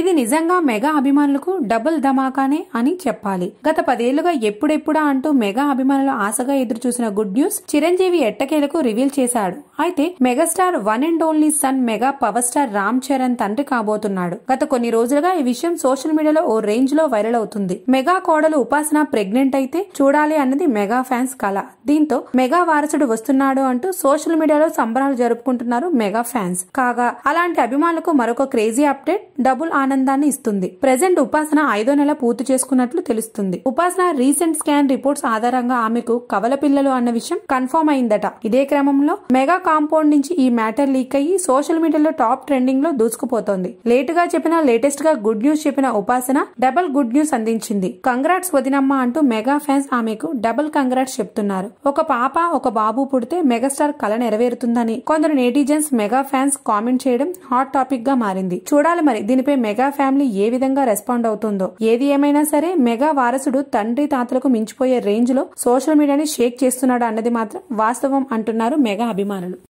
ఇది నిజంగా మెగా అభిమానులకు డబుల్ ధమాకానే అని చెప్పాలి గత పదేళ్లుగా ఎప్పుడెప్పుడా అంటూ మెగా అభిమానులు ఆశగా ఎదురుచూసిన గుడ్ న్యూస్ చిరంజీవి ఎట్టకేలకు రివీల్ చేశాడు అయితే megastar one and only son mega power star Ram Charan తండ్రి కాబోతున్నాడు గత కొన్ని రోజులుగా ఈ విషయం సోషల్ మీడియాలో ఓ రేంజ్ లో వైరల్ అవుతుంది మెగా కోడలు ఉపాసన ప్రెగ్నెంట్ అయితే చూడాలి అన్నది మెగా ఫ్యాన్స్ కళ దీంతో మెగా వారసుడు వస్తున్నాడు అంటూ సోషల్ మీడియాలో సంబరాలు జరుపుకుంటున్నారు మెగా ఫ్యాన్స్ కాగా అలాంటి అభిమానులకు మరొక క్రేజీ అప్డేట్ డబుల్ ఆనందాన్ని ఇస్తుంది ప్రజెంట్ ఉపాసన ఐదో నెల పూర్తి చేసుకున్నట్లు తెలుస్తుంది ఉపాసన రీసెంట్ స్కాన్ రిపోర్ట్స్ ఆధారంగా ఆమెకు కవల పిల్లలు అన్న విషయం కన్ఫర్మ్ అయిందట ఇదే క్రమంలో మెగా కాంపౌండ్ నుంచి ఈ మ్యాటర్ లీక్ అయ్యి సోషల్ మీడియాలో టాప్ ట్రెండింగ్ లో దూసుకుపోతోంది లేటుగా చెప్పిన లేటెస్ట్ గా గుడ్ న్యూస్ చెప్పిన ఉపాసన డబల్ గుడ్ న్యూస్ అందించింది కంగ్రాట్స్ వదినమ్మ అంటూ మెగా ఫ్యాన్స్ ఆమెకు డబుల్ కంగ్రాట్స్ చెప్తున్నారు ఒక పాప ఒక బాబు పుడితే మెగాస్టార్ కళ నెరవేరుతుందని కొందరు నేటిజన్స్ మెగా ఫ్యాన్స్ కామెంట్ చేయడం హాట్ టాపిక్ గా మారింది చూడాలి మరి దీనిపై మెగా ఫ్యామిలీ ఏ విధంగా రెస్పాండ్ అవుతుందో ఏది ఏమైనా సరే మెగా వారసుడు తండ్రి తాతలకు మించిపోయే రేంజ్ లో సోషల్ మీడియాని షేక్ చేస్తున్నాడు అన్నది మాత్రం వాస్తవం అంటున్నారు మెగా అభిమానులు